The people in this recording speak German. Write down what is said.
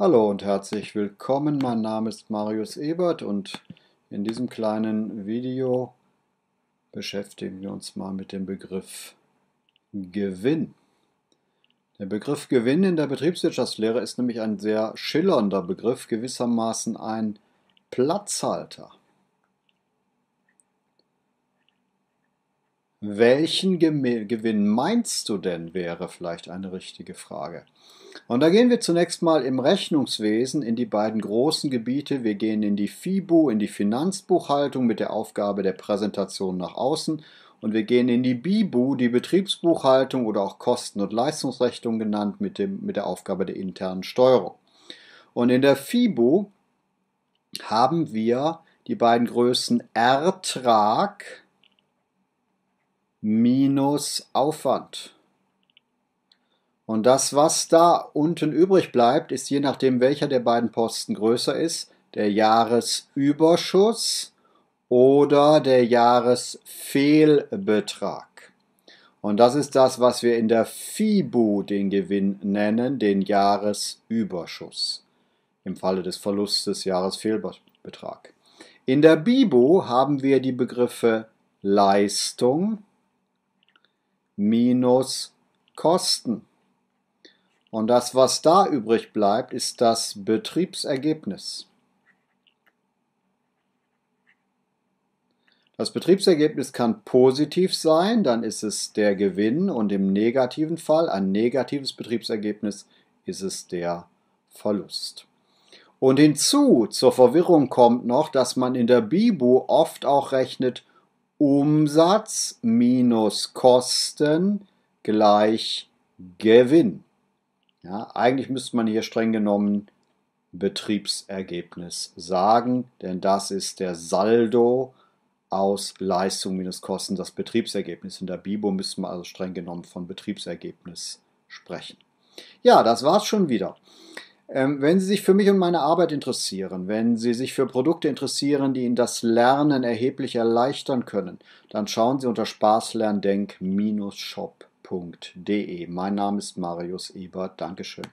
Hallo und herzlich willkommen. Mein Name ist Marius Ebert und in diesem kleinen Video beschäftigen wir uns mal mit dem Begriff Gewinn. Der Begriff Gewinn in der Betriebswirtschaftslehre ist nämlich ein sehr schillernder Begriff, gewissermaßen ein Platzhalter. Welchen Gewinn meinst du denn, wäre vielleicht eine richtige Frage. Und da gehen wir zunächst mal im Rechnungswesen in die beiden großen Gebiete. Wir gehen in die FIBU, in die Finanzbuchhaltung mit der Aufgabe der Präsentation nach außen. Und wir gehen in die BIBU, die Betriebsbuchhaltung oder auch Kosten- und Leistungsrechnung genannt, mit, dem, mit der Aufgabe der internen Steuerung. Und in der FIBU haben wir die beiden Größen Ertrag minus Aufwand. Und das, was da unten übrig bleibt, ist je nachdem, welcher der beiden Posten größer ist, der Jahresüberschuss oder der Jahresfehlbetrag. Und das ist das, was wir in der FIBU den Gewinn nennen, den Jahresüberschuss. Im Falle des Verlustes Jahresfehlbetrag. In der BIBU haben wir die Begriffe Leistung minus Kosten. Und das, was da übrig bleibt, ist das Betriebsergebnis. Das Betriebsergebnis kann positiv sein, dann ist es der Gewinn und im negativen Fall, ein negatives Betriebsergebnis, ist es der Verlust. Und hinzu zur Verwirrung kommt noch, dass man in der Bibu oft auch rechnet Umsatz minus Kosten gleich Gewinn. Ja, eigentlich müsste man hier streng genommen Betriebsergebnis sagen, denn das ist der Saldo aus Leistung minus Kosten, das Betriebsergebnis. In der Bibo müssen wir also streng genommen von Betriebsergebnis sprechen. Ja, das war's schon wieder. Ähm, wenn Sie sich für mich und meine Arbeit interessieren, wenn Sie sich für Produkte interessieren, die Ihnen das Lernen erheblich erleichtern können, dann schauen Sie unter spaßlerndenk-shop.de. Mein Name ist Marius Ebert. Dankeschön.